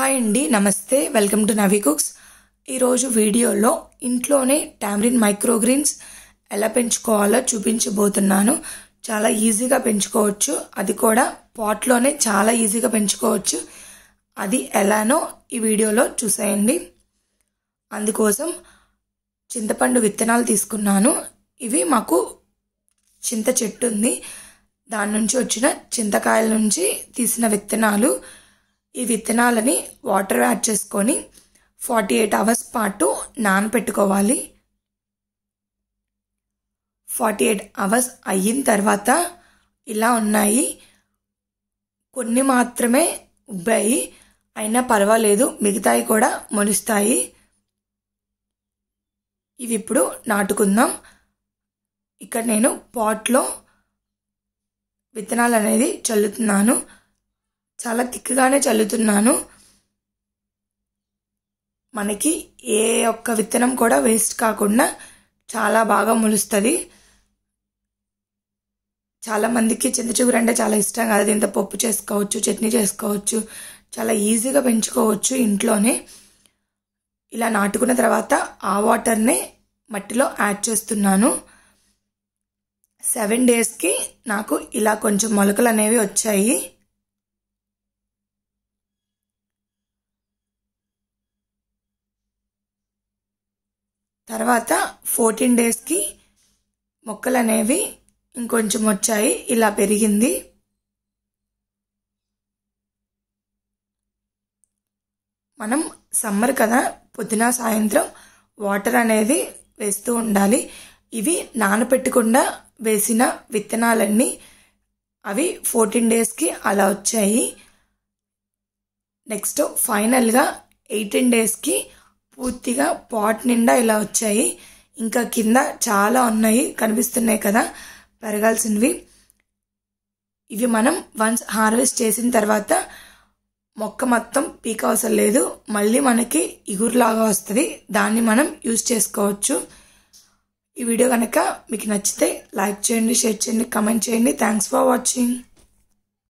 hi అండి నమస్తే welcome to Navi cooks ఈరోజు వీడియోలో ఇంట్లోనే ట్యామ్రిన్ మైక్రోగ్రీన్స్ ఎలా పెంచుకోవాలో చూపించబోతున్నాను చాలా ఈజీగా పెంచుకోవచ్చు అది కూడా పాట్లోనే చాలా ఈజీగా పెంచుకోవచ్చు అది ఎలానో ఈ వీడియోలో చూసేయండి అందుకోసం చింతపండు విత్తనాలు తీసుకున్నాను ఇవి మాకు చింత చెట్టు ఉంది దాని నుంచి వచ్చిన చింతకాయల నుంచి తీసిన విత్తనాలు ఈ విత్తనాలని వాటర్ యాడ్ చేసుకొని ఫార్టీ ఎయిట్ అవర్స్ పాటు నానపెట్టుకోవాలి ఫార్టీ ఎయిట్ అవర్స్ అయిన తర్వాత ఇలా ఉన్నాయి కొన్ని మాత్రమే ఉబ్బాయి అయినా పర్వాలేదు మిగతాయి కూడా మొలుస్తాయి ఇవి ఇప్పుడు నాటుకుందాం ఇక్కడ నేను పాట్లో విత్తనాలు అనేది చల్లుతున్నాను చాలా తిక్కుగానే చల్లుతున్నాను మనకి ఏ ఒక్క విత్తనం కూడా వేస్ట్ కాకుండా చాలా బాగా మొలుస్తుంది చాలామందికి చింత చిగురు అంటే చాలా ఇష్టం కాదు ఇంత పప్పు చేసుకోవచ్చు చట్నీ చేసుకోవచ్చు చాలా ఈజీగా పెంచుకోవచ్చు ఇంట్లోనే ఇలా నాటుకున్న తర్వాత ఆ వాటర్ని మట్టిలో యాడ్ చేస్తున్నాను సెవెన్ డేస్కి నాకు ఇలా కొంచెం మొలకలు అనేవి వచ్చాయి తర్వాత ఫోర్టీన్ డేస్కి మొక్కలు అనేవి ఇంకొంచెం వచ్చాయి ఇలా పెరిగింది మనం సమ్మర్ కదా పొద్దున సాయంత్రం వాటర్ అనేది వేస్తూ ఉండాలి ఇవి నానపెట్టకుండా వేసిన విత్తనాలన్నీ అవి ఫోర్టీన్ డేస్కి అలా వచ్చాయి నెక్స్ట్ ఫైనల్గా ఎయిటీన్ డేస్కి పూర్తిగా పాట్ నిండా ఇలా వచ్చాయి ఇంకా కింద చాలా ఉన్నాయి కనిపిస్తున్నాయి కదా పెరగాల్సినవి ఇవి మనం వన్స్ హార్వెస్ట్ చేసిన తర్వాత మొక్క మొత్తం పీక అవసరం లేదు మళ్ళీ మనకి ఇగురులాగా వస్తుంది దాన్ని మనం యూజ్ చేసుకోవచ్చు ఈ వీడియో కనుక మీకు నచ్చితే లైక్ చేయండి షేర్ చేయండి కమెంట్ చేయండి థ్యాంక్స్ ఫర్ వాచింగ్